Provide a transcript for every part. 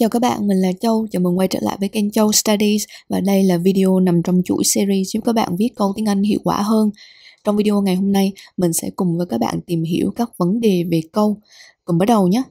Chào các bạn, mình là Châu, chào mừng quay trở lại với kênh Châu Studies và đây là video nằm trong chuỗi series giúp các bạn viết câu tiếng Anh hiệu quả hơn. Trong video ngày hôm nay, mình sẽ cùng với các bạn tìm hiểu các vấn đề về câu. Cùng bắt đầu nhé!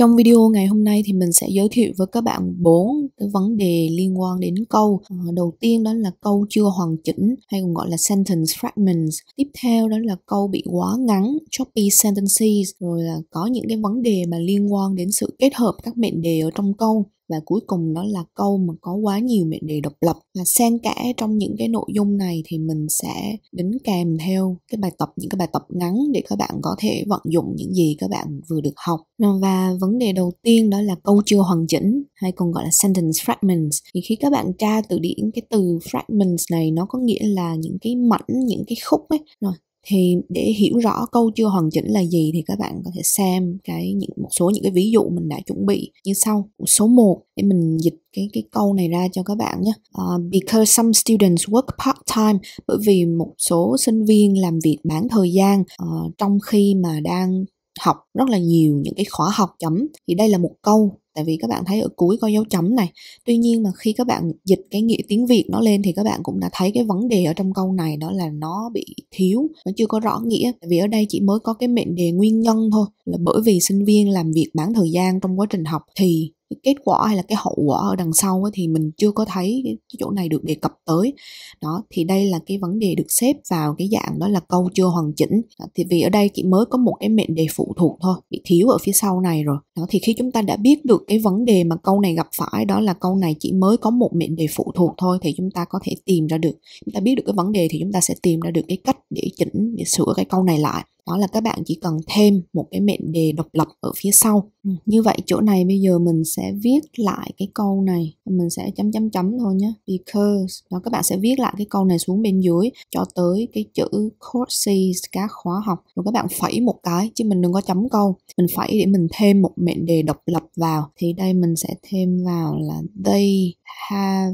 Trong video ngày hôm nay thì mình sẽ giới thiệu với các bạn bốn cái vấn đề liên quan đến câu. Ờ, đầu tiên đó là câu chưa hoàn chỉnh hay còn gọi là sentence fragments. Tiếp theo đó là câu bị quá ngắn, choppy sentences. Rồi là có những cái vấn đề mà liên quan đến sự kết hợp các mệnh đề ở trong câu và cuối cùng đó là câu mà có quá nhiều mệnh đề độc lập và xen kẽ trong những cái nội dung này thì mình sẽ đính kèm theo cái bài tập những cái bài tập ngắn để các bạn có thể vận dụng những gì các bạn vừa được học và vấn đề đầu tiên đó là câu chưa hoàn chỉnh hay còn gọi là sentence fragments thì khi các bạn tra từ điển cái từ fragments này nó có nghĩa là những cái mảnh những cái khúc ấy rồi thì để hiểu rõ câu chưa hoàn chỉnh là gì thì các bạn có thể xem cái những một số những cái ví dụ mình đã chuẩn bị như sau số 1 để mình dịch cái cái câu này ra cho các bạn nhé uh, because some students work part time bởi vì một số sinh viên làm việc bán thời gian uh, trong khi mà đang học rất là nhiều những cái khóa học chấm thì đây là một câu tại vì các bạn thấy ở cuối có dấu chấm này tuy nhiên mà khi các bạn dịch cái nghĩa tiếng việt nó lên thì các bạn cũng đã thấy cái vấn đề ở trong câu này đó là nó bị thiếu nó chưa có rõ nghĩa tại vì ở đây chỉ mới có cái mệnh đề nguyên nhân thôi là bởi vì sinh viên làm việc bán thời gian trong quá trình học thì cái kết quả hay là cái hậu quả ở đằng sau ấy, thì mình chưa có thấy cái, chỗ này được đề cập tới đó thì đây là cái vấn đề được xếp vào cái dạng đó là câu chưa hoàn chỉnh đó, thì vì ở đây chỉ mới có một cái mệnh đề phụ thuộc thôi bị thiếu ở phía sau này rồi đó thì khi chúng ta đã biết được cái vấn đề mà câu này gặp phải đó là câu này chỉ mới có một mệnh đề phụ thuộc thôi thì chúng ta có thể tìm ra được chúng ta biết được cái vấn đề thì chúng ta sẽ tìm ra được cái cách để chỉnh để sửa cái câu này lại đó là các bạn chỉ cần thêm một cái mệnh đề độc lập ở phía sau ừ, như vậy chỗ này bây giờ mình sẽ viết lại cái câu này mình sẽ chấm chấm chấm thôi nhé because đó các bạn sẽ viết lại cái câu này xuống bên dưới cho tới cái chữ courses các khóa học rồi các bạn phẩy một cái chứ mình đừng có chấm câu mình phẩy để mình thêm một mệnh đề độc lập vào thì đây mình sẽ thêm vào là they have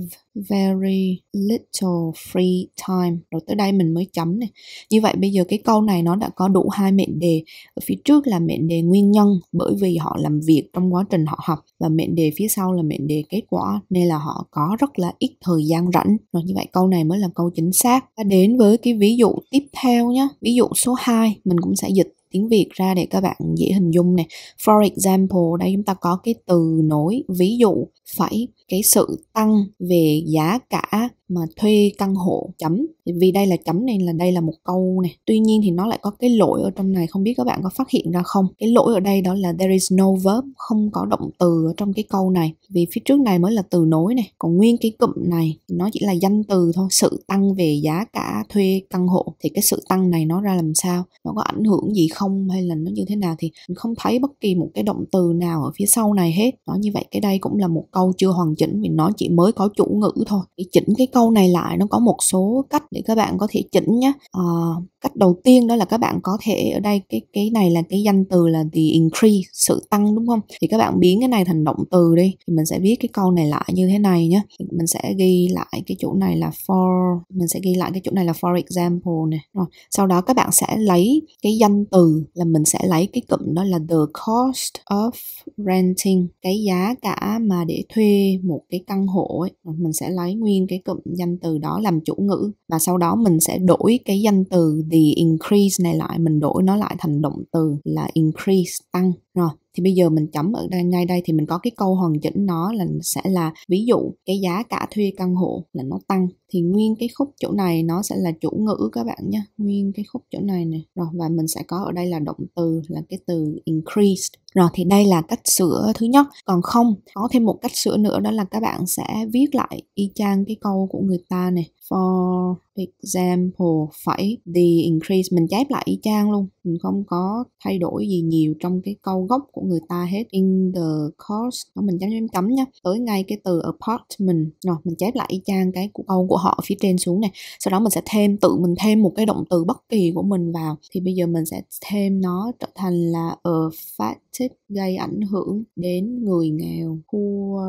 very little free time. Rồi tới đây mình mới chấm này. Như vậy bây giờ cái câu này nó đã có đủ hai mệnh đề. Ở phía trước là mệnh đề nguyên nhân bởi vì họ làm việc trong quá trình họ học và mệnh đề phía sau là mệnh đề kết quả nên là họ có rất là ít thời gian rảnh. Rồi như vậy câu này mới là câu chính xác. Ta đến với cái ví dụ tiếp theo nhé. Ví dụ số 2 mình cũng sẽ dịch tiếng Việt ra để các bạn dễ hình dung này. For example, đây chúng ta có cái từ nối ví dụ phải cái sự tăng về giá cả mà thuê căn hộ chấm vì đây là chấm nên là đây là một câu này tuy nhiên thì nó lại có cái lỗi ở trong này không biết các bạn có phát hiện ra không cái lỗi ở đây đó là there is no verb không có động từ ở trong cái câu này vì phía trước này mới là từ nối này còn nguyên cái cụm này nó chỉ là danh từ thôi sự tăng về giá cả thuê căn hộ thì cái sự tăng này nó ra làm sao nó có ảnh hưởng gì không hay là nó như thế nào thì mình không thấy bất kỳ một cái động từ nào ở phía sau này hết nó như vậy cái đây cũng là một câu chưa hoàn chỉnh vì nó chỉ mới có chủ ngữ thôi để chỉnh cái câu này lại nó có một số cách để các bạn có thể chỉnh nhé à, ờ, cách đầu tiên đó là các bạn có thể ở đây cái cái này là cái danh từ là the increase sự tăng đúng không thì các bạn biến cái này thành động từ đi thì mình sẽ viết cái câu này lại như thế này nhé mình sẽ ghi lại cái chỗ này là for mình sẽ ghi lại cái chỗ này là for example này rồi sau đó các bạn sẽ lấy cái danh từ là mình sẽ lấy cái cụm đó là the cost of renting cái giá cả mà để thuê một cái căn hộ ấy mình sẽ lấy nguyên cái cụm danh từ đó làm chủ ngữ và sau đó mình sẽ đổi cái danh từ the the increase này lại mình đổi nó lại thành động từ là increase tăng rồi thì bây giờ mình chấm ở đây ngay đây thì mình có cái câu hoàn chỉnh nó là sẽ là ví dụ cái giá cả thuê căn hộ là nó tăng thì nguyên cái khúc chỗ này nó sẽ là chủ ngữ các bạn nhé nguyên cái khúc chỗ này này rồi và mình sẽ có ở đây là động từ là cái từ increased rồi thì đây là cách sửa thứ nhất còn không có thêm một cách sửa nữa đó là các bạn sẽ viết lại y chang cái câu của người ta này for example phải the increase mình chép lại y chang luôn mình không có thay đổi gì nhiều trong cái câu gốc của người ta hết in the course đó mình chấm chấm chấm nhá tới ngay cái từ apartment rồi mình chép lại y chang cái của câu của của họ phía trên xuống này sau đó mình sẽ thêm tự mình thêm một cái động từ bất kỳ của mình vào thì bây giờ mình sẽ thêm nó trở thành là affected gây ảnh hưởng đến người nghèo poor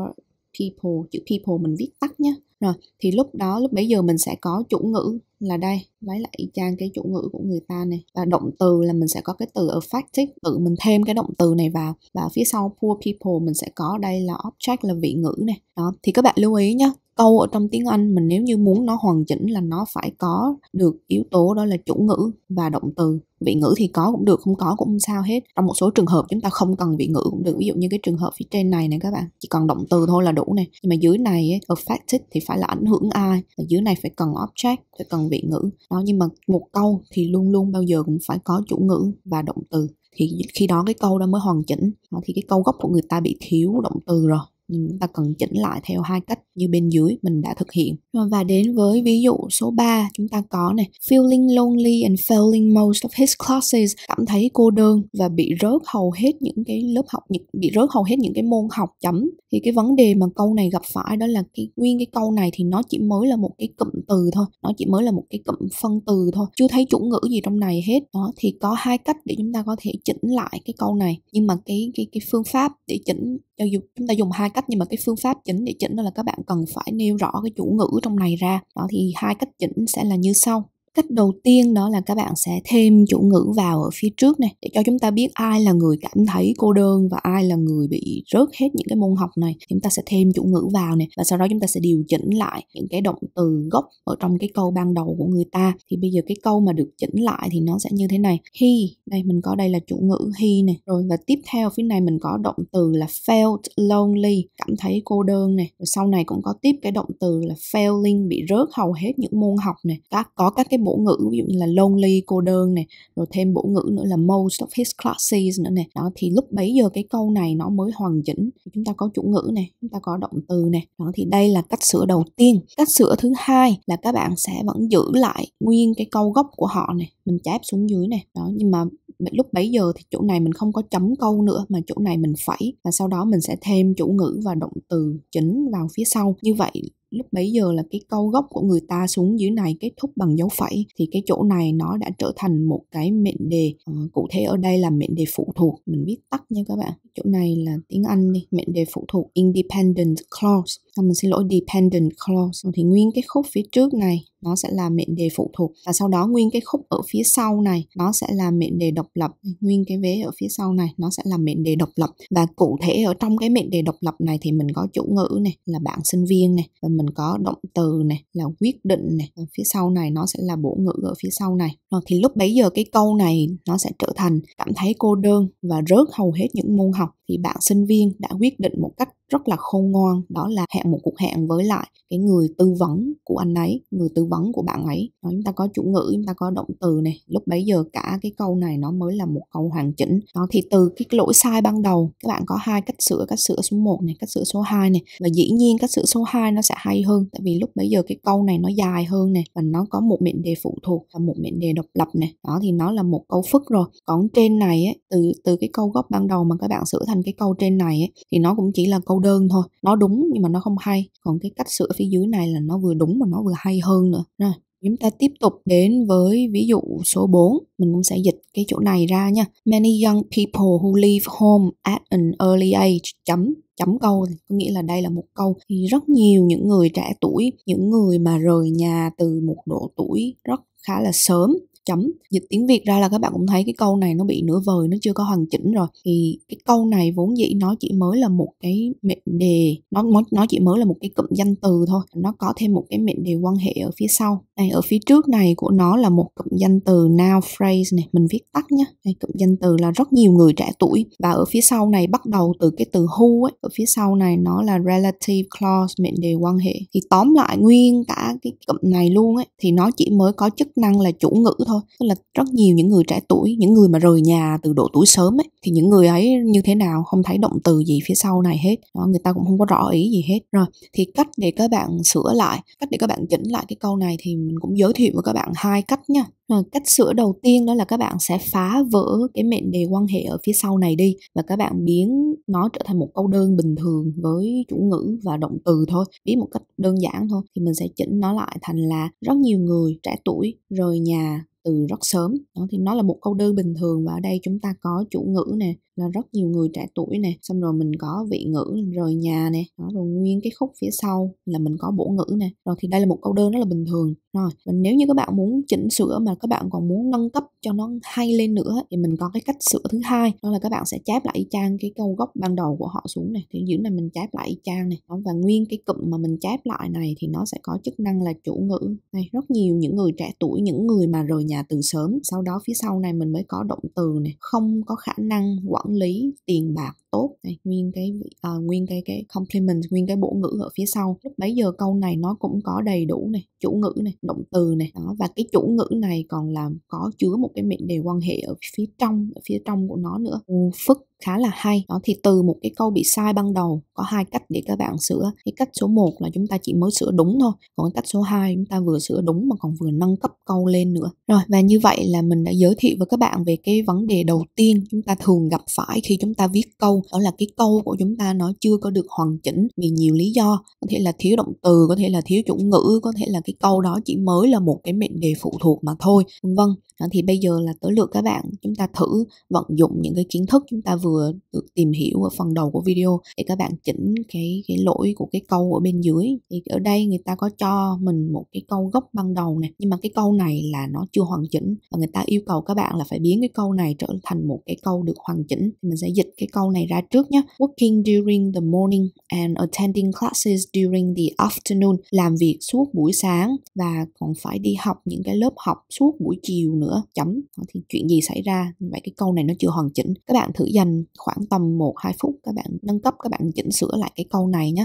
people chữ people mình viết tắt nhé rồi thì lúc đó lúc bấy giờ mình sẽ có chủ ngữ là đây lấy lại trang cái chủ ngữ của người ta này và động từ là mình sẽ có cái từ affected tự mình thêm cái động từ này vào và phía sau poor people mình sẽ có đây là object là vị ngữ này đó thì các bạn lưu ý nhé câu ở trong tiếng Anh mình nếu như muốn nó hoàn chỉnh là nó phải có được yếu tố đó là chủ ngữ và động từ vị ngữ thì có cũng được không có cũng không sao hết trong một số trường hợp chúng ta không cần vị ngữ cũng được ví dụ như cái trường hợp phía trên này này các bạn chỉ cần động từ thôi là đủ này nhưng mà dưới này ấy, affected thì phải là ảnh hưởng ai ở dưới này phải cần object phải cần bằng vị ngữ đó nhưng mà một câu thì luôn luôn bao giờ cũng phải có chủ ngữ và động từ thì khi đó cái câu đó mới hoàn chỉnh đó, thì cái câu gốc của người ta bị thiếu động từ rồi chúng ta cần chỉnh lại theo hai cách như bên dưới mình đã thực hiện và đến với ví dụ số 3 chúng ta có này feeling lonely and failing most of his classes cảm thấy cô đơn và bị rớt hầu hết những cái lớp học bị rớt hầu hết những cái môn học chấm thì cái vấn đề mà câu này gặp phải đó là cái nguyên cái câu này thì nó chỉ mới là một cái cụm từ thôi nó chỉ mới là một cái cụm phân từ thôi chưa thấy chủ ngữ gì trong này hết đó thì có hai cách để chúng ta có thể chỉnh lại cái câu này nhưng mà cái cái cái phương pháp để chỉnh cho dù chúng ta dùng hai cách nhưng mà cái phương pháp chỉnh để chỉnh đó là các bạn cần phải nêu rõ cái chủ ngữ trong này ra đó thì hai cách chỉnh sẽ là như sau cách đầu tiên đó là các bạn sẽ thêm chủ ngữ vào ở phía trước này để cho chúng ta biết ai là người cảm thấy cô đơn và ai là người bị rớt hết những cái môn học này chúng ta sẽ thêm chủ ngữ vào này và sau đó chúng ta sẽ điều chỉnh lại những cái động từ gốc ở trong cái câu ban đầu của người ta thì bây giờ cái câu mà được chỉnh lại thì nó sẽ như thế này he đây mình có đây là chủ ngữ he này rồi và tiếp theo phía này mình có động từ là felt lonely cảm thấy cô đơn này rồi sau này cũng có tiếp cái động từ là failing bị rớt hầu hết những môn học này các có các cái cái bổ ngữ ví dụ như là lonely cô đơn này rồi thêm bổ ngữ nữa là most of his classes nữa này đó thì lúc bấy giờ cái câu này nó mới hoàn chỉnh chúng ta có chủ ngữ này chúng ta có động từ này đó thì đây là cách sửa đầu tiên cách sửa thứ hai là các bạn sẽ vẫn giữ lại nguyên cái câu gốc của họ này mình chép xuống dưới này đó nhưng mà lúc bấy giờ thì chỗ này mình không có chấm câu nữa mà chỗ này mình phẩy và sau đó mình sẽ thêm chủ ngữ và động từ chính vào phía sau như vậy lúc bấy giờ là cái câu gốc của người ta xuống dưới này kết thúc bằng dấu phẩy thì cái chỗ này nó đã trở thành một cái mệnh đề à, cụ thể ở đây là mệnh đề phụ thuộc mình viết tắt nha các bạn chỗ này là tiếng anh đi mệnh đề phụ thuộc independent clause à, mình xin lỗi dependent clause thì nguyên cái khúc phía trước này nó sẽ là mệnh đề phụ thuộc và sau đó nguyên cái khúc ở phía sau này nó sẽ là mệnh đề độc lập nguyên cái vế ở phía sau này nó sẽ là mệnh đề độc lập và cụ thể ở trong cái mệnh đề độc lập này thì mình có chủ ngữ này là bạn sinh viên này và mình có động từ này là quyết định này ở phía sau này nó sẽ là bổ ngữ ở phía sau này rồi thì lúc bấy giờ cái câu này nó sẽ trở thành cảm thấy cô đơn và rớt hầu hết những môn học thì bạn sinh viên đã quyết định một cách rất là khôn ngoan đó là hẹn một cuộc hẹn với lại cái người tư vấn của anh ấy người tư vấn của bạn ấy đó, chúng ta có chủ ngữ chúng ta có động từ này lúc bấy giờ cả cái câu này nó mới là một câu hoàn chỉnh đó thì từ cái lỗi sai ban đầu các bạn có hai cách sửa cách sửa số 1 này cách sửa số 2 này và dĩ nhiên cách sửa số 2 nó sẽ hay hơn tại vì lúc bấy giờ cái câu này nó dài hơn này và nó có một mệnh đề phụ thuộc và một mệnh đề độc lập này đó thì nó là một câu phức rồi còn trên này ấy, từ từ cái câu gốc ban đầu mà các bạn sửa thành thành cái câu trên này ấy, thì nó cũng chỉ là câu đơn thôi nó đúng nhưng mà nó không hay còn cái cách sửa phía dưới này là nó vừa đúng mà nó vừa hay hơn nữa rồi Chúng ta tiếp tục đến với ví dụ số 4, mình cũng sẽ dịch cái chỗ này ra nha. Many young people who leave home at an early age chấm chấm câu có nghĩa là đây là một câu thì rất nhiều những người trẻ tuổi những người mà rời nhà từ một độ tuổi rất khá là sớm chấm dịch tiếng việt ra là các bạn cũng thấy cái câu này nó bị nửa vời nó chưa có hoàn chỉnh rồi thì cái câu này vốn dĩ nó chỉ mới là một cái mệnh đề nó nó chỉ mới là một cái cụm danh từ thôi nó có thêm một cái mệnh đề quan hệ ở phía sau đây, ở phía trước này của nó là một cụm danh từ now phrase này, mình viết tắt nhé. Đây, cụm danh từ là rất nhiều người trẻ tuổi và ở phía sau này bắt đầu từ cái từ who ấy, ở phía sau này nó là relative clause mệnh đề quan hệ. Thì tóm lại nguyên cả cái cụm này luôn ấy thì nó chỉ mới có chức năng là chủ ngữ thôi. Tức là rất nhiều những người trẻ tuổi, những người mà rời nhà từ độ tuổi sớm ấy thì những người ấy như thế nào không thấy động từ gì phía sau này hết. Đó, người ta cũng không có rõ ý gì hết. Rồi, thì cách để các bạn sửa lại, cách để các bạn chỉnh lại cái câu này thì mình cũng giới thiệu với các bạn hai cách nha ờ, cách sửa đầu tiên đó là các bạn sẽ phá vỡ cái mệnh đề quan hệ ở phía sau này đi và các bạn biến nó trở thành một câu đơn bình thường với chủ ngữ và động từ thôi biến một cách đơn giản thôi thì mình sẽ chỉnh nó lại thành là rất nhiều người trẻ tuổi rời nhà từ rất sớm đó, thì nó là một câu đơn bình thường và ở đây chúng ta có chủ ngữ nè là rất nhiều người trẻ tuổi nè xong rồi mình có vị ngữ rời nhà nè đó rồi nguyên cái khúc phía sau là mình có bổ ngữ nè rồi thì đây là một câu đơn rất là bình thường rồi và nếu như các bạn muốn chỉnh sửa mà các bạn còn muốn nâng cấp cho nó hay lên nữa thì mình có cái cách sửa thứ hai đó là các bạn sẽ chép lại trang cái câu gốc ban đầu của họ xuống này thì giữ này mình chép lại trang này đó, và nguyên cái cụm mà mình chép lại này thì nó sẽ có chức năng là chủ ngữ này rất nhiều những người trẻ tuổi những người mà rời nhà từ sớm sau đó phía sau này mình mới có động từ này không có khả năng quẩn quản lý tiền bạc tốt này, nguyên cái uh, nguyên cái cái complement nguyên cái bộ ngữ ở phía sau lúc bấy giờ câu này nó cũng có đầy đủ này chủ ngữ này động từ này đó và cái chủ ngữ này còn là có chứa một cái mệnh đề quan hệ ở phía trong ở phía trong của nó nữa phức khá là hay đó thì từ một cái câu bị sai ban đầu có hai cách để các bạn sửa cái cách số 1 là chúng ta chỉ mới sửa đúng thôi còn cái cách số 2 chúng ta vừa sửa đúng mà còn vừa nâng cấp câu lên nữa rồi và như vậy là mình đã giới thiệu với các bạn về cái vấn đề đầu tiên chúng ta thường gặp phải khi chúng ta viết câu đó là cái câu của chúng ta nó chưa có được hoàn chỉnh vì nhiều lý do có thể là thiếu động từ có thể là thiếu chủ ngữ có thể là cái câu đó chỉ mới là một cái mệnh đề phụ thuộc mà thôi vân vân thì bây giờ là tới lượt các bạn chúng ta thử vận dụng những cái kiến thức chúng ta vừa vừa được tìm hiểu ở phần đầu của video để các bạn chỉnh cái cái lỗi của cái câu ở bên dưới thì ở đây người ta có cho mình một cái câu gốc ban đầu này nhưng mà cái câu này là nó chưa hoàn chỉnh và người ta yêu cầu các bạn là phải biến cái câu này trở thành một cái câu được hoàn chỉnh thì mình sẽ dịch cái câu này ra trước nhé working during the morning and attending classes during the afternoon làm việc suốt buổi sáng và còn phải đi học những cái lớp học suốt buổi chiều nữa chấm thì chuyện gì xảy ra vậy cái câu này nó chưa hoàn chỉnh các bạn thử dành khoảng tầm 1 2 phút các bạn nâng cấp các bạn chỉnh sửa lại cái câu này nhé.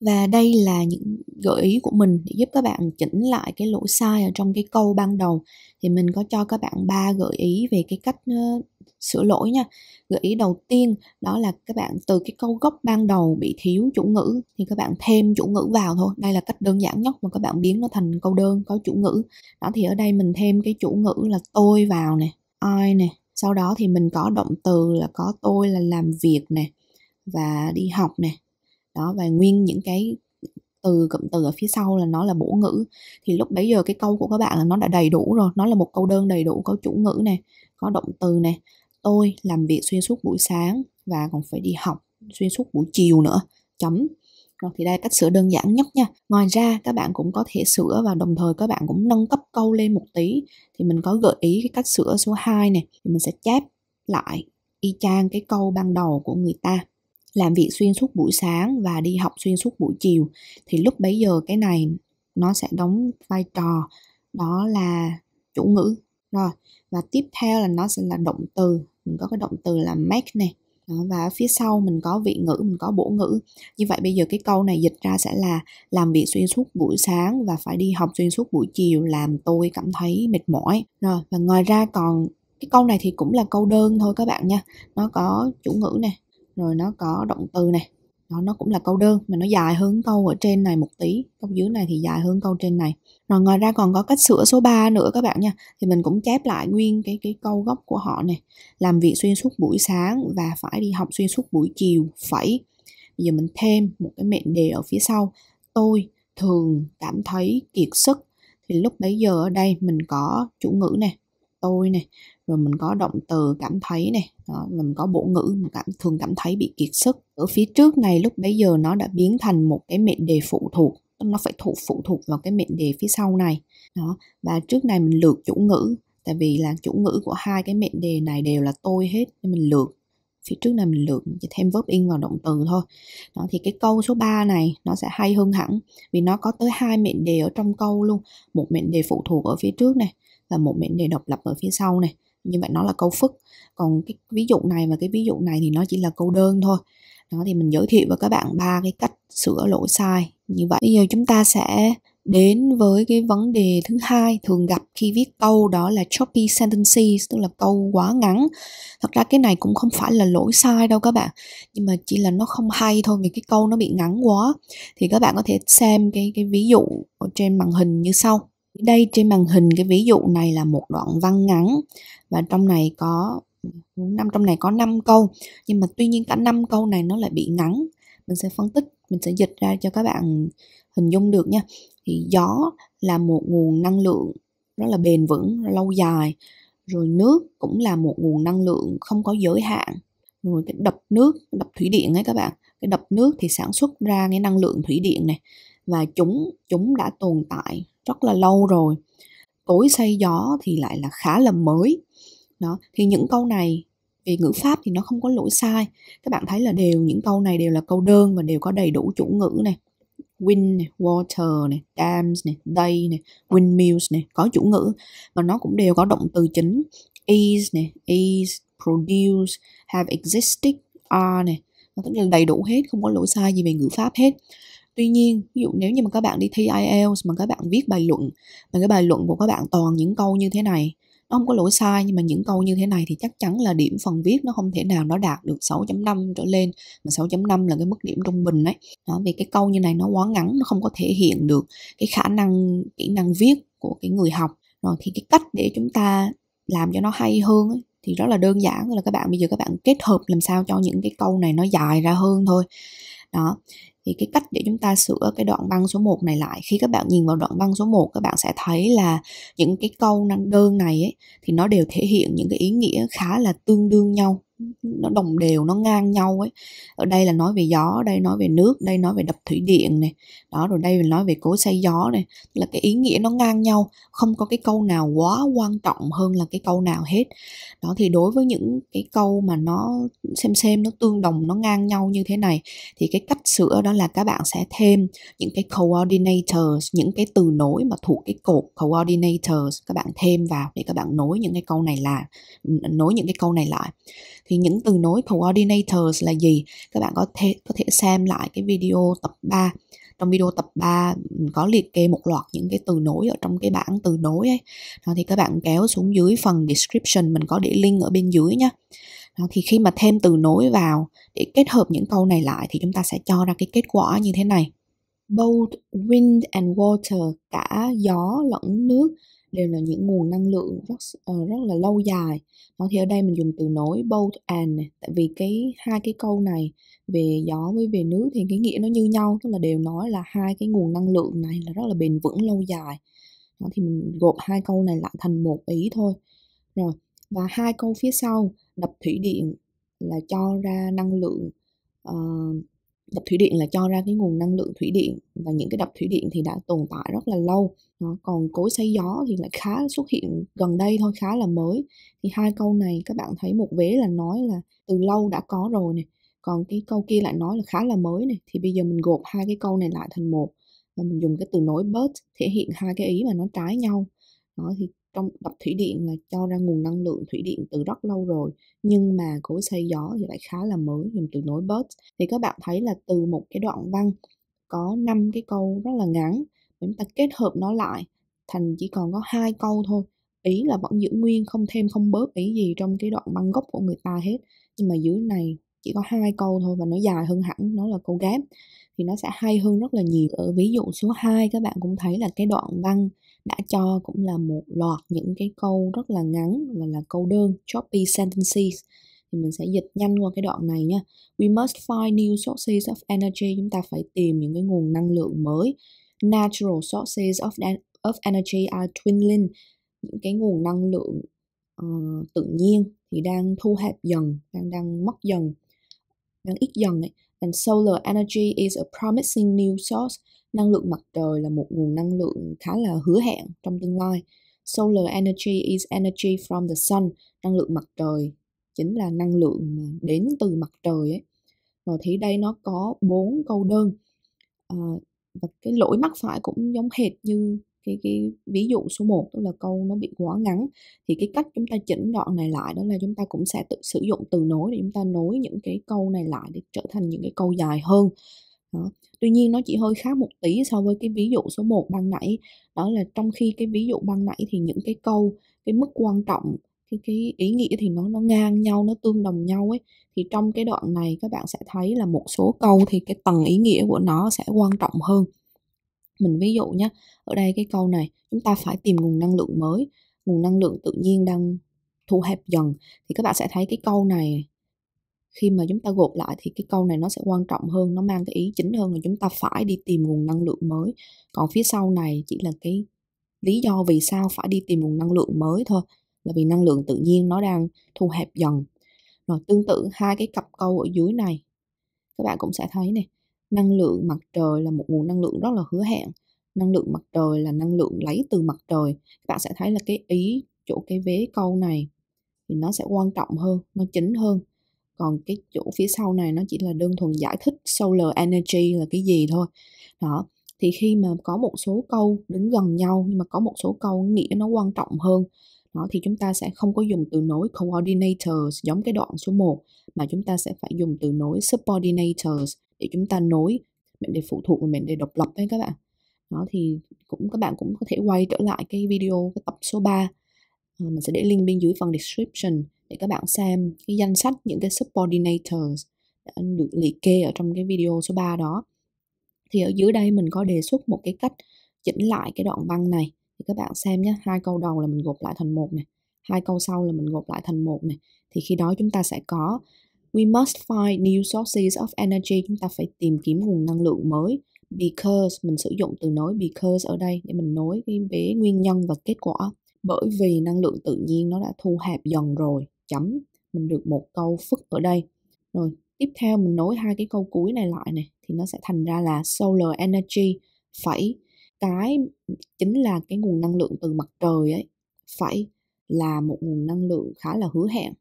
Và đây là những gợi ý của mình để giúp các bạn chỉnh lại cái lỗi sai ở trong cái câu ban đầu. Thì mình có cho các bạn ba gợi ý về cái cách ờ, sửa lỗi nha. Gợi ý đầu tiên đó là các bạn từ cái câu gốc ban đầu bị thiếu chủ ngữ thì các bạn thêm chủ ngữ vào thôi. Đây là cách đơn giản nhất mà các bạn biến nó thành câu đơn có chủ ngữ. Đó thì ở đây mình thêm cái chủ ngữ là tôi vào nè, I nè sau đó thì mình có động từ là có tôi là làm việc nè và đi học nè đó và nguyên những cái từ cụm từ ở phía sau là nó là bổ ngữ thì lúc bấy giờ cái câu của các bạn là nó đã đầy đủ rồi nó là một câu đơn đầy đủ có chủ ngữ nè có động từ nè tôi làm việc xuyên suốt buổi sáng và còn phải đi học xuyên suốt buổi chiều nữa chấm rồi vâng, thì đây cách sửa đơn giản nhất nha. Ngoài ra các bạn cũng có thể sửa và đồng thời các bạn cũng nâng cấp câu lên một tí. Thì mình có gợi ý cái cách sửa số 2 này. Thì mình sẽ chép lại y chang cái câu ban đầu của người ta làm việc xuyên suốt buổi sáng và đi học xuyên suốt buổi chiều thì lúc bấy giờ cái này nó sẽ đóng vai trò đó là chủ ngữ rồi và tiếp theo là nó sẽ là động từ mình có cái động từ là make này Ờ, và phía sau mình có vị ngữ mình có bổ ngữ như vậy bây giờ cái câu này dịch ra sẽ là làm việc xuyên suốt buổi sáng và phải đi học xuyên suốt buổi chiều làm tôi cảm thấy mệt mỏi rồi và ngoài ra còn cái câu này thì cũng là câu đơn thôi các bạn nha nó có chủ ngữ nè rồi nó có động từ này đó, nó cũng là câu đơn mà nó dài hơn câu ở trên này một tí câu dưới này thì dài hơn câu trên này rồi ngoài ra còn có cách sửa số 3 nữa các bạn nha thì mình cũng chép lại nguyên cái cái câu gốc của họ này làm việc xuyên suốt buổi sáng và phải đi học xuyên suốt buổi chiều phải bây giờ mình thêm một cái mệnh đề ở phía sau tôi thường cảm thấy kiệt sức thì lúc bấy giờ ở đây mình có chủ ngữ này tôi này rồi mình có động từ cảm thấy này đó, mình có bộ ngữ mình cảm thường cảm thấy bị kiệt sức ở phía trước này lúc bấy giờ nó đã biến thành một cái mệnh đề phụ thuộc nó phải thụ phụ thuộc vào cái mệnh đề phía sau này đó và trước này mình lược chủ ngữ tại vì là chủ ngữ của hai cái mệnh đề này đều là tôi hết nên mình lược phía trước này mình lược chỉ thêm verb in vào động từ thôi đó thì cái câu số 3 này nó sẽ hay hơn hẳn vì nó có tới hai mệnh đề ở trong câu luôn một mệnh đề phụ thuộc ở phía trước này và một mệnh đề độc lập ở phía sau này như vậy nó là câu phức còn cái ví dụ này và cái ví dụ này thì nó chỉ là câu đơn thôi đó thì mình giới thiệu với các bạn ba cái cách sửa lỗi sai như vậy bây giờ chúng ta sẽ đến với cái vấn đề thứ hai thường gặp khi viết câu đó là choppy sentences tức là câu quá ngắn thật ra cái này cũng không phải là lỗi sai đâu các bạn nhưng mà chỉ là nó không hay thôi vì cái câu nó bị ngắn quá thì các bạn có thể xem cái cái ví dụ ở trên màn hình như sau đây trên màn hình cái ví dụ này là một đoạn văn ngắn và trong này có năm trong này có 5 câu nhưng mà tuy nhiên cả 5 câu này nó lại bị ngắn. Mình sẽ phân tích, mình sẽ dịch ra cho các bạn hình dung được nha. Thì gió là một nguồn năng lượng rất là bền vững, lâu dài. Rồi nước cũng là một nguồn năng lượng không có giới hạn. Rồi cái đập nước, đập thủy điện ấy các bạn, cái đập nước thì sản xuất ra cái năng lượng thủy điện này và chúng chúng đã tồn tại rất là lâu rồi tối xây gió thì lại là khá là mới đó thì những câu này về ngữ pháp thì nó không có lỗi sai các bạn thấy là đều những câu này đều là câu đơn và đều có đầy đủ chủ ngữ này wind này, water này, dams này, they này, windmills này có chủ ngữ và nó cũng đều có động từ chính is này, is produce, have existed, are này nó tức là đầy đủ hết không có lỗi sai gì về ngữ pháp hết tuy nhiên ví dụ nếu như mà các bạn đi thi IELTS mà các bạn viết bài luận mà cái bài luận của các bạn toàn những câu như thế này nó không có lỗi sai nhưng mà những câu như thế này thì chắc chắn là điểm phần viết nó không thể nào nó đạt được 6.5 trở lên mà 6.5 là cái mức điểm trung bình đấy đó vì cái câu như này nó quá ngắn nó không có thể hiện được cái khả năng kỹ năng viết của cái người học rồi thì cái cách để chúng ta làm cho nó hay hơn ấy, thì rất là đơn giản là các bạn bây giờ các bạn kết hợp làm sao cho những cái câu này nó dài ra hơn thôi đó thì cái cách để chúng ta sửa cái đoạn băng số 1 này lại khi các bạn nhìn vào đoạn băng số 1 các bạn sẽ thấy là những cái câu đơn này ấy, thì nó đều thể hiện những cái ý nghĩa khá là tương đương nhau nó đồng đều nó ngang nhau ấy ở đây là nói về gió đây nói về nước đây nói về đập thủy điện này đó rồi đây là nói về cố xây gió này là cái ý nghĩa nó ngang nhau không có cái câu nào quá quan trọng hơn là cái câu nào hết đó thì đối với những cái câu mà nó xem xem nó tương đồng nó ngang nhau như thế này thì cái cách sửa đó là các bạn sẽ thêm những cái coordinators những cái từ nối mà thuộc cái cột coordinators các bạn thêm vào để các bạn nối những cái câu này là nối những cái câu này lại thì những từ nối coordinators là gì các bạn có thể có thể xem lại cái video tập 3 trong video tập 3 có liệt kê một loạt những cái từ nối ở trong cái bảng từ nối ấy đó, thì các bạn kéo xuống dưới phần description mình có để link ở bên dưới nhé thì khi mà thêm từ nối vào để kết hợp những câu này lại thì chúng ta sẽ cho ra cái kết quả như thế này both wind and water cả gió lẫn nước đều là những nguồn năng lượng rất uh, rất là lâu dài Nói thì ở đây mình dùng từ nối both and này. tại vì cái hai cái câu này về gió với về nước thì cái nghĩa nó như nhau tức là đều nói là hai cái nguồn năng lượng này là rất là bền vững lâu dài Nói thì mình gộp hai câu này lại thành một ý thôi rồi và hai câu phía sau đập thủy điện là cho ra năng lượng uh, đập thủy điện là cho ra cái nguồn năng lượng thủy điện và những cái đập thủy điện thì đã tồn tại rất là lâu nó còn cối xay gió thì lại khá xuất hiện gần đây thôi khá là mới thì hai câu này các bạn thấy một vế là nói là từ lâu đã có rồi này còn cái câu kia lại nói là khá là mới này thì bây giờ mình gộp hai cái câu này lại thành một và mình dùng cái từ nối bớt thể hiện hai cái ý mà nó trái nhau đó thì trong đập thủy điện là cho ra nguồn năng lượng thủy điện từ rất lâu rồi nhưng mà cối xây gió thì lại khá là mới dùng từ nối bớt thì các bạn thấy là từ một cái đoạn văn có năm cái câu rất là ngắn chúng ta kết hợp nó lại thành chỉ còn có hai câu thôi ý là vẫn giữ nguyên không thêm không bớt ý gì trong cái đoạn văn gốc của người ta hết nhưng mà dưới này chỉ có hai câu thôi và nó dài hơn hẳn nó là câu ghép thì nó sẽ hay hơn rất là nhiều ở ờ, ví dụ số 2 các bạn cũng thấy là cái đoạn văn đã cho cũng là một loạt những cái câu rất là ngắn và là câu đơn choppy sentences thì mình sẽ dịch nhanh qua cái đoạn này nha we must find new sources of energy chúng ta phải tìm những cái nguồn năng lượng mới natural sources of of energy are dwindling những cái nguồn năng lượng uh, tự nhiên thì đang thu hẹp dần đang đang mất dần đang ít dần ấy and solar energy is a promising new source. Năng lượng mặt trời là một nguồn năng lượng khá là hứa hẹn trong tương lai. Solar energy is energy from the sun. Năng lượng mặt trời chính là năng lượng đến từ mặt trời ấy. Rồi thì đây nó có bốn câu đơn. À, và cái lỗi mắc phải cũng giống hệt như cái cái ví dụ số 1 tức là câu nó bị quá ngắn thì cái cách chúng ta chỉnh đoạn này lại đó là chúng ta cũng sẽ tự sử dụng từ nối để chúng ta nối những cái câu này lại để trở thành những cái câu dài hơn đó. Tuy nhiên nó chỉ hơi khác một tí so với cái ví dụ số 1 ban nãy đó là trong khi cái ví dụ ban nãy thì những cái câu cái mức quan trọng cái cái ý nghĩa thì nó nó ngang nhau nó tương đồng nhau ấy thì trong cái đoạn này các bạn sẽ thấy là một số câu thì cái tầng ý nghĩa của nó sẽ quan trọng hơn mình ví dụ nhé ở đây cái câu này chúng ta phải tìm nguồn năng lượng mới nguồn năng lượng tự nhiên đang thu hẹp dần thì các bạn sẽ thấy cái câu này khi mà chúng ta gộp lại thì cái câu này nó sẽ quan trọng hơn nó mang cái ý chính hơn là chúng ta phải đi tìm nguồn năng lượng mới còn phía sau này chỉ là cái lý do vì sao phải đi tìm nguồn năng lượng mới thôi là vì năng lượng tự nhiên nó đang thu hẹp dần rồi tương tự hai cái cặp câu ở dưới này các bạn cũng sẽ thấy này năng lượng mặt trời là một nguồn năng lượng rất là hứa hẹn năng lượng mặt trời là năng lượng lấy từ mặt trời các bạn sẽ thấy là cái ý chỗ cái vế câu này thì nó sẽ quan trọng hơn nó chính hơn còn cái chỗ phía sau này nó chỉ là đơn thuần giải thích solar energy là cái gì thôi đó thì khi mà có một số câu đứng gần nhau nhưng mà có một số câu nghĩa nó quan trọng hơn đó thì chúng ta sẽ không có dùng từ nối coordinators giống cái đoạn số 1 mà chúng ta sẽ phải dùng từ nối subordinators để chúng ta nối mệnh đề phụ thuộc và mệnh đề độc lập đấy các bạn đó thì cũng các bạn cũng có thể quay trở lại cái video cái tập số 3 ờ, mình sẽ để link bên dưới phần description để các bạn xem cái danh sách những cái subordinators đã được liệt kê ở trong cái video số 3 đó thì ở dưới đây mình có đề xuất một cái cách chỉnh lại cái đoạn văn này thì các bạn xem nhé hai câu đầu là mình gộp lại thành một này hai câu sau là mình gộp lại thành một này thì khi đó chúng ta sẽ có We must find new sources of energy. Chúng ta phải tìm kiếm nguồn năng lượng mới. Because, mình sử dụng từ nối because ở đây để mình nối với nguyên nhân và kết quả. Bởi vì năng lượng tự nhiên nó đã thu hẹp dần rồi. Chấm. Mình được một câu phức ở đây. Rồi, tiếp theo mình nối hai cái câu cuối này lại này. Thì nó sẽ thành ra là solar energy phải cái chính là cái nguồn năng lượng từ mặt trời ấy phải là một nguồn năng lượng khá là hứa hẹn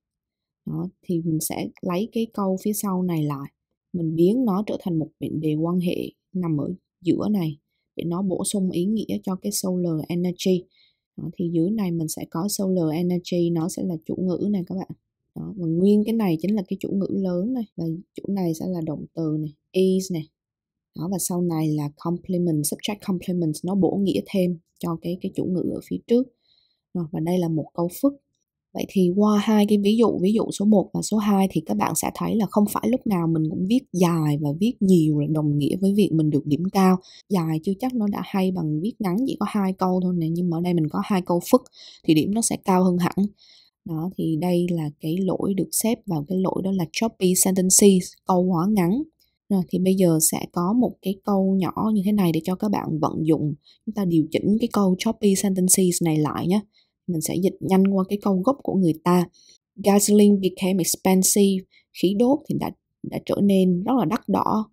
đó, thì mình sẽ lấy cái câu phía sau này lại mình biến nó trở thành một mệnh đề quan hệ nằm ở giữa này để nó bổ sung ý nghĩa cho cái solar energy đó, thì dưới này mình sẽ có solar energy nó sẽ là chủ ngữ này các bạn đó, và nguyên cái này chính là cái chủ ngữ lớn này và chủ này sẽ là động từ này is này đó và sau này là complement subject complement nó bổ nghĩa thêm cho cái cái chủ ngữ ở phía trước rồi và đây là một câu phức Vậy thì qua hai cái ví dụ, ví dụ số 1 và số 2 thì các bạn sẽ thấy là không phải lúc nào mình cũng viết dài và viết nhiều là đồng nghĩa với việc mình được điểm cao. Dài chưa chắc nó đã hay bằng viết ngắn chỉ có hai câu thôi nè, nhưng mà ở đây mình có hai câu phức thì điểm nó sẽ cao hơn hẳn. Đó thì đây là cái lỗi được xếp vào cái lỗi đó là choppy sentences, câu quá ngắn. Rồi thì bây giờ sẽ có một cái câu nhỏ như thế này để cho các bạn vận dụng. Chúng ta điều chỉnh cái câu choppy sentences này lại nhé mình sẽ dịch nhanh qua cái câu gốc của người ta gasoline became expensive khí đốt thì đã đã trở nên rất là đắt đỏ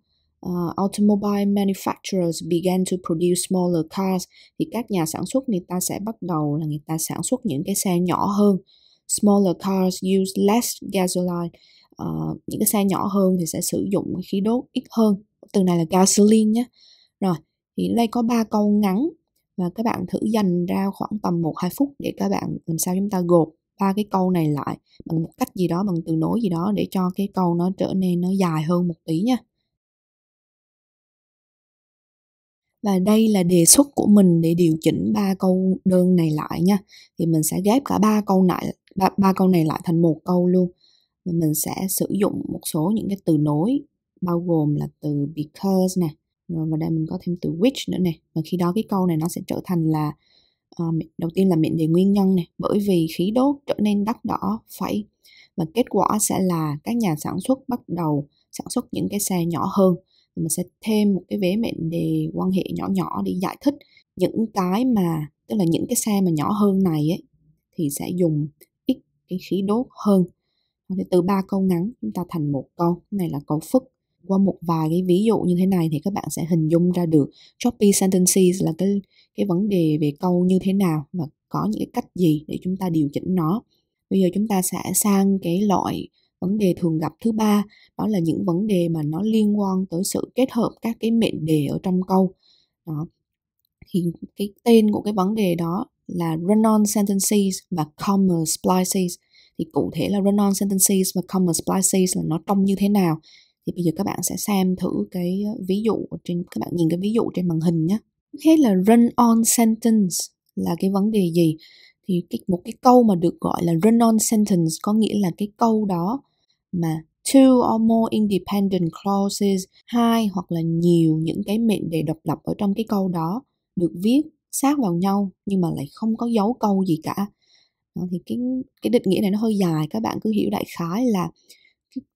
uh, automobile manufacturers began to produce smaller cars thì các nhà sản xuất người ta sẽ bắt đầu là người ta sản xuất những cái xe nhỏ hơn smaller cars use less gasoline uh, những cái xe nhỏ hơn thì sẽ sử dụng khí đốt ít hơn từ này là gasoline nhé rồi thì đây có ba câu ngắn và ờ, các bạn thử dành ra khoảng tầm 1-2 phút để các bạn làm sao chúng ta gột ba cái câu này lại bằng một cách gì đó bằng từ nối gì đó để cho cái câu nó trở nên nó dài hơn một tí nha và đây là đề xuất của mình để điều chỉnh ba câu đơn này lại nha thì mình sẽ ghép cả ba câu lại ba câu này lại thành một câu luôn và mình sẽ sử dụng một số những cái từ nối bao gồm là từ because nè rồi vào đây mình có thêm từ which nữa này và khi đó cái câu này nó sẽ trở thành là um, đầu tiên là mệnh đề nguyên nhân này bởi vì khí đốt trở nên đắt đỏ phải và kết quả sẽ là các nhà sản xuất bắt đầu sản xuất những cái xe nhỏ hơn mình sẽ thêm một cái vế mệnh đề quan hệ nhỏ nhỏ để giải thích những cái mà tức là những cái xe mà nhỏ hơn này ấy thì sẽ dùng ít cái khí đốt hơn cái từ ba câu ngắn chúng ta thành một câu này là câu phức qua một vài cái ví dụ như thế này thì các bạn sẽ hình dung ra được choppy sentences là cái cái vấn đề về câu như thế nào và có những cái cách gì để chúng ta điều chỉnh nó. Bây giờ chúng ta sẽ sang cái loại vấn đề thường gặp thứ ba đó là những vấn đề mà nó liên quan tới sự kết hợp các cái mệnh đề ở trong câu. Đó. Thì cái tên của cái vấn đề đó là run-on sentences và comma splices. Thì cụ thể là run-on sentences và comma splices là nó trông như thế nào thì bây giờ các bạn sẽ xem thử cái ờ, ví dụ trên các bạn nhìn cái ví dụ trên màn hình nhé hết là run on sentence là cái vấn đề gì thì cái, một cái câu mà được gọi là run on sentence có nghĩa là cái câu đó mà two or more independent clauses hai hoặc là nhiều những cái mệnh đề độc lập ở trong cái câu đó được viết sát vào nhau nhưng mà lại không có dấu câu gì cả đó, thì cái cái định nghĩa này nó hơi dài các bạn cứ hiểu đại khái là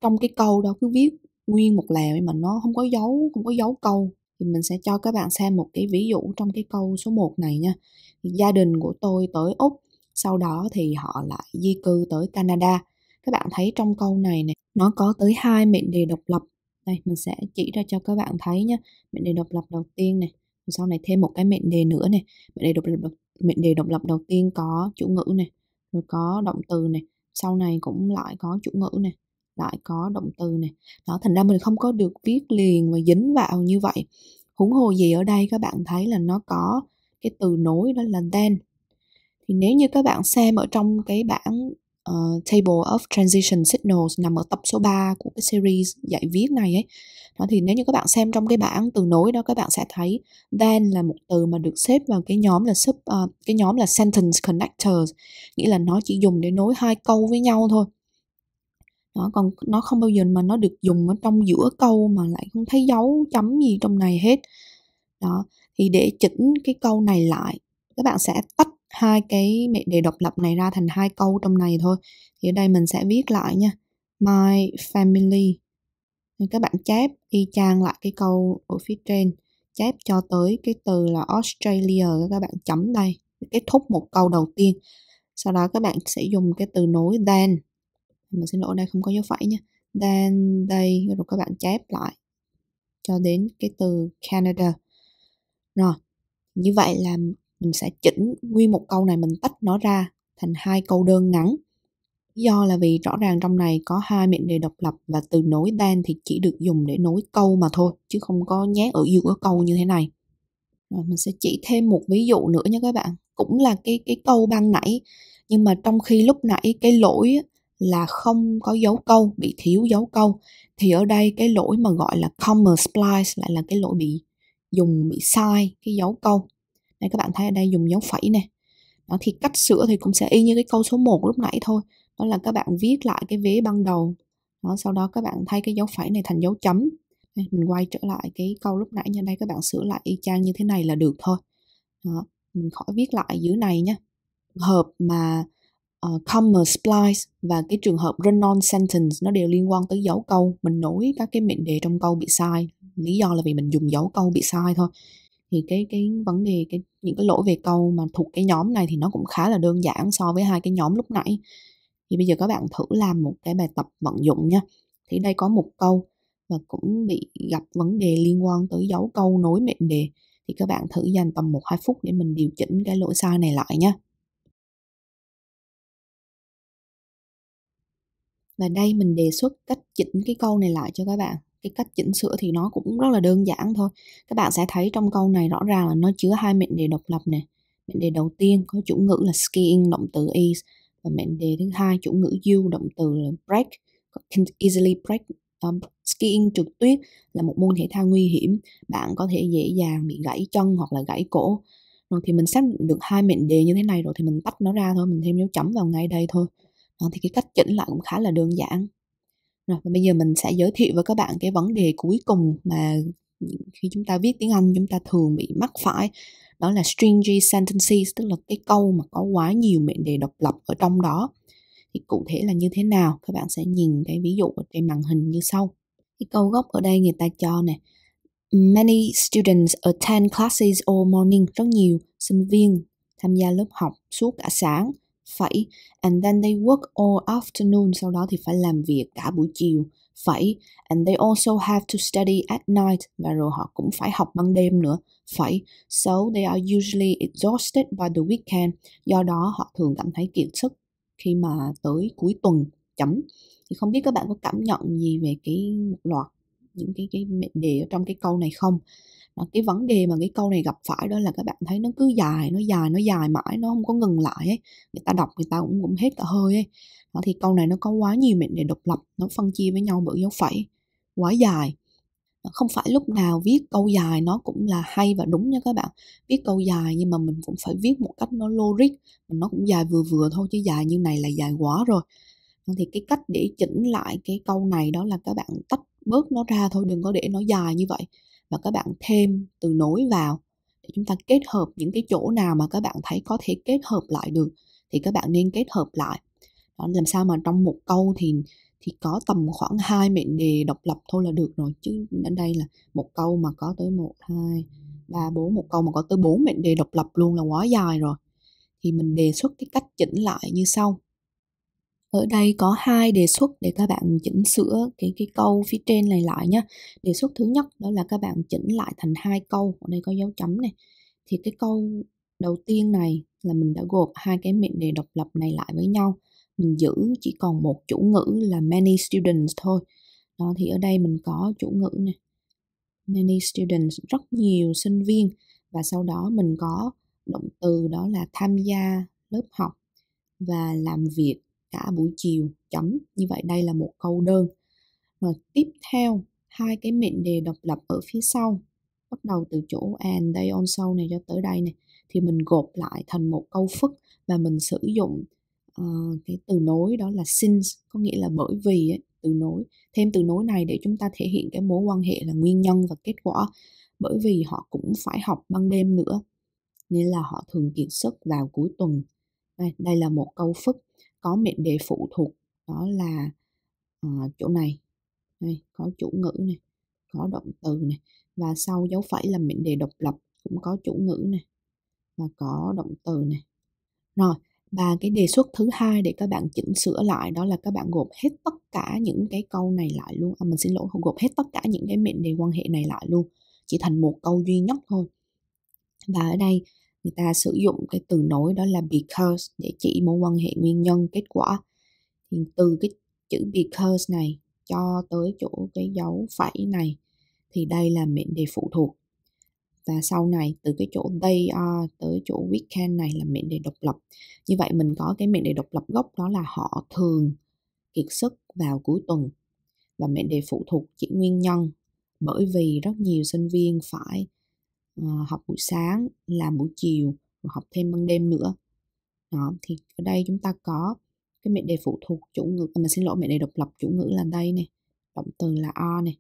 trong cái câu đó cứ viết nguyên một lèo nhưng mà nó không có dấu không có dấu câu thì mình sẽ cho các bạn xem một cái ví dụ trong cái câu số 1 này nha gia đình của tôi tới úc sau đó thì họ lại di cư tới canada các bạn thấy trong câu này này nó có tới hai mệnh đề độc lập đây mình sẽ chỉ ra cho các bạn thấy nhé mệnh đề độc lập đầu tiên này sau này thêm một cái mệnh đề nữa này mệnh đề độc lập mệnh đề độc lập đầu tiên có chủ ngữ này rồi có động từ này sau này cũng lại có chủ ngữ này lại có động từ này đó thành ra mình không có được viết liền và dính vào như vậy huống hồ gì ở đây các bạn thấy là nó có cái từ nối đó là then thì nếu như các bạn xem ở trong cái bảng uh, Table of Transition Signals nằm ở tập số 3 của cái series dạy viết này ấy đó thì nếu như các bạn xem trong cái bảng từ nối đó các bạn sẽ thấy then là một từ mà được xếp vào cái nhóm là sub uh, cái nhóm là sentence connectors nghĩa là nó chỉ dùng để nối hai câu với nhau thôi đó còn nó không bao giờ mà nó được dùng ở trong giữa câu mà lại không thấy dấu chấm gì trong này hết đó thì để chỉnh cái câu này lại các bạn sẽ tách hai cái mẹ đề độc lập này ra thành hai câu trong này thôi thì ở đây mình sẽ viết lại nha my family các bạn chép y chang lại cái câu ở phía trên chép cho tới cái từ là Australia các bạn chấm đây kết thúc một câu đầu tiên sau đó các bạn sẽ dùng cái từ nối then mình xin lỗi đây không có dấu phẩy nha then đây rồi các bạn chép lại cho đến cái từ Canada rồi như vậy là mình sẽ chỉnh nguyên một câu này mình tách nó ra thành hai câu đơn ngắn lý do là vì rõ ràng trong này có hai mệnh đề độc lập và từ nối then thì chỉ được dùng để nối câu mà thôi chứ không có nhét ở giữa câu như thế này rồi mình sẽ chỉ thêm một ví dụ nữa nha các bạn cũng là cái cái câu ban nãy nhưng mà trong khi lúc nãy cái lỗi là không có dấu câu bị thiếu dấu câu thì ở đây cái lỗi mà gọi là comma splice lại là cái lỗi bị dùng bị sai cái dấu câu đây các bạn thấy ở đây dùng dấu phẩy nè đó thì cách sửa thì cũng sẽ y như cái câu số 1 lúc nãy thôi đó là các bạn viết lại cái vế ban đầu đó, sau đó các bạn thay cái dấu phẩy này thành dấu chấm đây, mình quay trở lại cái câu lúc nãy như đây các bạn sửa lại y chang như thế này là được thôi đó, mình khỏi viết lại dưới này nhé hợp mà uh, ờ, comma splice và cái trường hợp run-on sentence nó đều liên quan tới dấu câu mình nối các cái mệnh đề trong câu bị sai lý do là vì mình dùng dấu câu bị sai thôi thì cái cái vấn đề cái những cái lỗi về câu mà thuộc cái nhóm này thì nó cũng khá là đơn giản so với hai cái nhóm lúc nãy thì bây giờ các bạn thử làm một cái bài tập vận dụng nha thì đây có một câu và cũng bị gặp vấn đề liên quan tới dấu câu nối mệnh đề thì các bạn thử dành tầm 1-2 phút để mình điều chỉnh cái lỗi sai này lại nhé. và đây mình đề xuất cách chỉnh cái câu này lại cho các bạn cái cách chỉnh sửa thì nó cũng rất là đơn giản thôi các bạn sẽ thấy trong câu này rõ ràng là nó chứa hai mệnh đề độc lập này mệnh đề đầu tiên có chủ ngữ là skiing động từ is và mệnh đề thứ hai chủ ngữ you động từ là break can easily break um, skiing trượt tuyết là một môn thể thao nguy hiểm bạn có thể dễ dàng bị gãy chân hoặc là gãy cổ rồi thì mình xác định được hai mệnh đề như thế này rồi thì mình tách nó ra thôi mình thêm dấu chấm vào ngay đây thôi à, thì cái cách chỉnh lại cũng khá là đơn giản rồi và bây giờ mình sẽ giới thiệu với các bạn cái vấn đề cuối cùng mà khi chúng ta viết tiếng Anh chúng ta thường bị mắc phải đó là stringy sentences tức là cái câu mà có quá nhiều mệnh đề độc lập ở trong đó thì cụ thể là như thế nào các bạn sẽ nhìn cái ví dụ ở trên màn hình như sau cái câu gốc ở đây người ta cho này many students attend classes all morning rất nhiều sinh viên tham gia lớp học suốt cả sáng phải and then they work all afternoon sau đó thì phải làm việc cả buổi chiều phải and they also have to study at night và rồi họ cũng phải học ban đêm nữa phải so they are usually exhausted by the weekend do đó họ thường cảm thấy kiệt sức khi mà tới cuối tuần chấm thì không biết các bạn có cảm nhận gì về cái một loạt những cái cái mệnh đề ở trong cái câu này không đó, cái vấn đề mà cái câu này gặp phải đó là các bạn thấy nó cứ dài nó dài nó dài mãi nó không có ngừng lại ấy người ta đọc người ta cũng cũng hết cả hơi ấy đó, thì câu này nó có quá nhiều mệnh đề độc lập nó phân chia với nhau bởi dấu phẩy quá dài không phải lúc nào viết câu dài nó cũng là hay và đúng nha các bạn viết câu dài nhưng mà mình cũng phải viết một cách nó logic nó cũng dài vừa vừa thôi chứ dài như này là dài quá rồi thì cái cách để chỉnh lại cái câu này đó là các bạn tách bớt nó ra thôi đừng có để nó dài như vậy và các bạn thêm từ nối vào để chúng ta kết hợp những cái chỗ nào mà các bạn thấy có thể kết hợp lại được thì các bạn nên kết hợp lại đó, làm sao mà trong một câu thì thì có tầm khoảng hai mệnh đề độc lập thôi là được rồi chứ đến đây là một câu mà có tới một hai ba bốn một câu mà có tới bốn mệnh đề độc lập luôn là quá dài rồi thì mình đề xuất cái cách chỉnh lại như sau ở đây có hai đề xuất để các bạn chỉnh sửa cái cái câu phía trên này lại nhé đề xuất thứ nhất đó là các bạn chỉnh lại thành hai câu ở đây có dấu chấm này thì cái câu đầu tiên này là mình đã gộp hai cái mệnh đề độc lập này lại với nhau mình giữ chỉ còn một chủ ngữ là many students thôi đó thì ở đây mình có chủ ngữ này many students rất nhiều sinh viên và sau đó mình có động từ đó là tham gia lớp học và làm việc cả buổi chiều chấm như vậy đây là một câu đơn rồi tiếp theo hai cái mệnh đề độc lập ở phía sau bắt đầu từ chỗ and đây on sau này cho tới đây này thì mình gộp lại thành một câu phức và mình sử dụng uh, cái từ nối đó là since có nghĩa là bởi vì ấy, từ nối thêm từ nối này để chúng ta thể hiện cái mối quan hệ là nguyên nhân và kết quả bởi vì họ cũng phải học ban đêm nữa nên là họ thường kiệt sức vào cuối tuần đây, đây là một câu phức có mệnh đề phụ thuộc đó là uh, chỗ này đây, có chủ ngữ này có động từ này và sau dấu phẩy là mệnh đề độc lập cũng có chủ ngữ này và có động từ này rồi và cái đề xuất thứ hai để các bạn chỉnh sửa lại đó là các bạn gộp hết tất cả những cái câu này lại luôn à, mình xin lỗi gộp hết tất cả những cái mệnh đề quan hệ này lại luôn chỉ thành một câu duy nhất thôi và ở đây người ta sử dụng cái từ nối đó là because để chỉ mối quan hệ nguyên nhân kết quả thì từ cái chữ because này cho tới chỗ cái dấu phẩy này thì đây là mệnh đề phụ thuộc và sau này từ cái chỗ they are tới chỗ weekend này là mệnh đề độc lập như vậy mình có cái mệnh đề độc lập gốc đó là họ thường kiệt sức vào cuối tuần và mệnh đề phụ thuộc chỉ nguyên nhân bởi vì rất nhiều sinh viên phải Ờ, học buổi sáng làm buổi chiều và học thêm ban đêm nữa đó thì ở đây chúng ta có cái mệnh đề phụ thuộc chủ ngữ à, mình xin lỗi mệnh đề độc lập chủ ngữ là đây này động từ là o này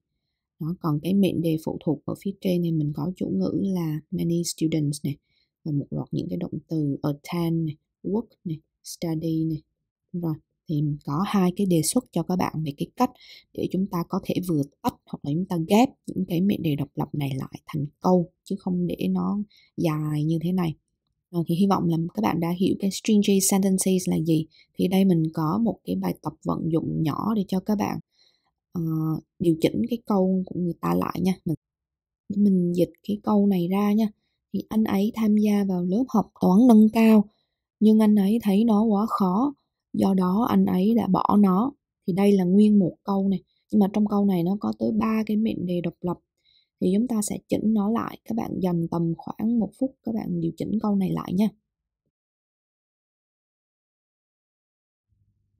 nó còn cái mệnh đề phụ thuộc ở phía trên này mình có chủ ngữ là many students này và một loạt những cái động từ attend này work này study này rồi thì có hai cái đề xuất cho các bạn về cái cách để chúng ta có thể vừa tách hoặc là chúng ta ghép những cái mệnh đề độc lập này lại thành câu chứ không để nó dài như thế này à, thì hy vọng là các bạn đã hiểu cái stringy sentences là gì thì đây mình có một cái bài tập vận dụng nhỏ để cho các bạn uh, điều chỉnh cái câu của người ta lại nha mình mình dịch cái câu này ra nha thì anh ấy tham gia vào lớp học toán nâng cao nhưng anh ấy thấy nó quá khó do đó anh ấy đã bỏ nó thì đây là nguyên một câu này nhưng mà trong câu này nó có tới ba cái mệnh đề độc lập thì chúng ta sẽ chỉnh nó lại các bạn dành tầm khoảng một phút các bạn điều chỉnh câu này lại nha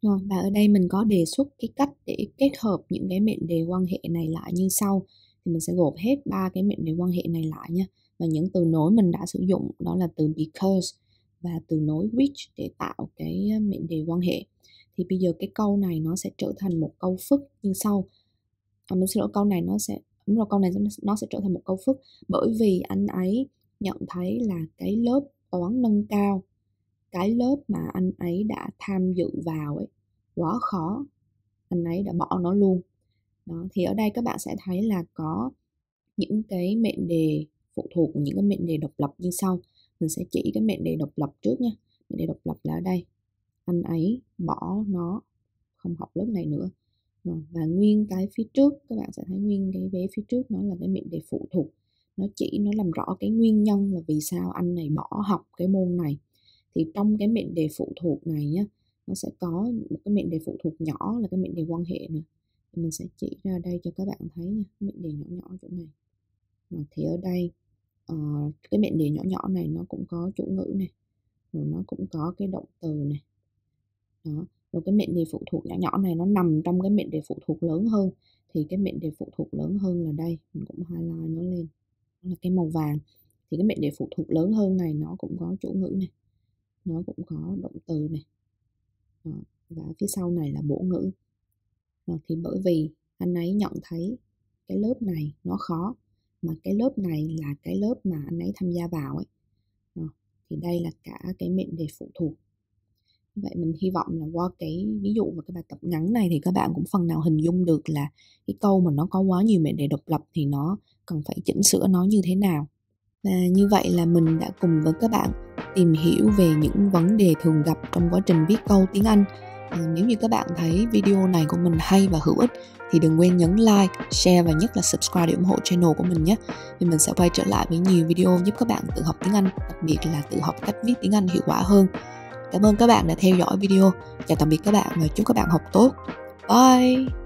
Rồi, và ở đây mình có đề xuất cái cách để kết hợp những cái mệnh đề quan hệ này lại như sau thì mình sẽ gộp hết ba cái mệnh đề quan hệ này lại nha và những từ nối mình đã sử dụng đó là từ because và từ nối which để tạo cái mệnh đề quan hệ thì bây giờ cái câu này nó sẽ trở thành một câu phức như sau à, mình xin lỗi câu này nó sẽ đúng rồi câu này nó sẽ trở thành một câu phức bởi vì anh ấy nhận thấy là cái lớp toán nâng cao cái lớp mà anh ấy đã tham dự vào ấy quá khó anh ấy đã bỏ nó luôn đó thì ở đây các bạn sẽ thấy là có những cái mệnh đề phụ thuộc những cái mệnh đề độc lập như sau mình sẽ chỉ cái mệnh đề độc lập trước nha mệnh đề độc lập là ở đây anh ấy bỏ nó không học lớp này nữa và nguyên cái phía trước các bạn sẽ thấy nguyên cái vé phía trước nó là cái mệnh đề phụ thuộc nó chỉ nó làm rõ cái nguyên nhân là vì sao anh này bỏ học cái môn này thì trong cái mệnh đề phụ thuộc này nhá nó sẽ có một cái mệnh đề phụ thuộc nhỏ là cái mệnh đề quan hệ nữa mình sẽ chỉ ra đây cho các bạn thấy nha mệnh đề nhỏ nhỏ chỗ này thì ở đây uh, cái mệnh đề nhỏ nhỏ này nó cũng có chủ ngữ này rồi nó cũng có cái động từ này đó rồi cái mệnh đề phụ thuộc nhỏ nhỏ này nó nằm trong cái mệnh đề phụ thuộc lớn hơn thì cái mệnh đề phụ thuộc lớn hơn là đây mình cũng highlight nó lên đó là cái màu vàng thì cái mệnh đề phụ thuộc lớn hơn này nó cũng có chủ ngữ này nó cũng có động từ này đó. và phía sau này là bổ ngữ đó. thì bởi vì anh ấy nhận thấy cái lớp này nó khó mà cái lớp này là cái lớp mà anh ấy tham gia vào ấy ờ, thì đây là cả cái mệnh đề phụ thuộc vậy mình hy vọng là qua cái ví dụ và cái bài tập ngắn này thì các bạn cũng phần nào hình dung được là cái câu mà nó có quá nhiều mệnh đề độc lập thì nó cần phải chỉnh sửa nó như thế nào và như vậy là mình đã cùng với các bạn tìm hiểu về những vấn đề thường gặp trong quá trình viết câu tiếng Anh nếu như các bạn thấy video này của mình hay và hữu ích thì đừng quên nhấn like, share và nhất là subscribe để ủng hộ channel của mình nhé. Vì mình sẽ quay trở lại với nhiều video giúp các bạn tự học tiếng Anh, đặc biệt là tự học cách viết tiếng Anh hiệu quả hơn. Cảm ơn các bạn đã theo dõi video. Chào tạm biệt các bạn và chúc các bạn học tốt. Bye!